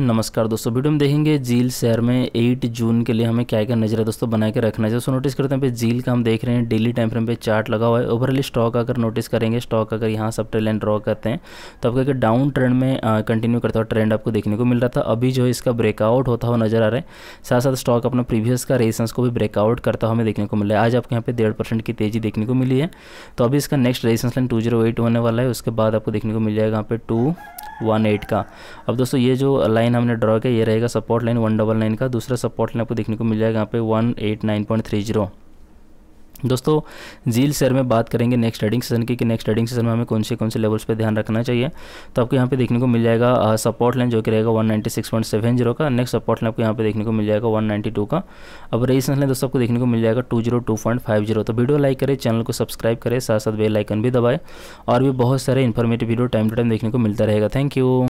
नमस्कार दोस्तों वीडियो में देखेंगे झील शहर में 8 जून के लिए हमें क्या क्या नजर है दोस्तों बना के रखना है दोस्तों नोटिस करते हैं पे झील का हम देख रहे हैं डेली टाइम फ्रेम पे चार्ट लगा हुआ है ओवरऑल स्टॉक अगर नोटिस करेंगे स्टॉक अगर यहाँ सब ट्रेंड ड्रॉ करते हैं तो आपको डाउन ट्रेंड में कंटिन्यू करता हुआ ट्रेंड आपको देखने को मिल रहा था अभी जो है इसका ब्रेकआउट होता हुआ नजर आ रहा है साथ साथ स्टॉक अपना प्रीवियस का रेसेंस को भी ब्रेकआउट करता हुआ हमें देखने को मिल रहा है आज आपको यहाँ पे डेढ़ की तेजी देखने को मिली है तो अभी इसका नेक्स्ट रेजिस्टेंस लाइन टू होने वाला है उसके बाद आपको देखने को मिल जाएगा यहाँ पे टू वन एट का अब दोस्तों ये जो लाइन हमने ड्रॉ किया ये रहेगा support line one double nine का दूसरा सपोर्ट लाइन आपको देखने को मिल जाएगा यहाँ पे one eight nine point three zero दोस्तों जील शेयर में बात करेंगे नेक्स्ट ट्रेडिंग सेशन की कि नेक्स्ट ट्रेडिंग सेशन में हमें कौन से कौन से लेवल्स पे ध्यान रखना चाहिए तो आपको यहाँ पे देखने को मिल जाएगा सपोर्ट लाइन जो कि रहेगा 196.70 का नेक्स्ट सपोर्ट लाइन आपको यहाँ पे देखने को मिल जाएगा 192 का अब रेजिस्टेंस लाइन दोस्तों आपको देखने को मिल जाएगा टू तो वीडियो लाइक करें चैनल को सब्सक्राइब करें साथ साथ बेलाइकन भी दबाएँ और भी बहुत सारे informative video time to time देखने को मिलता रहेगा थैंक यू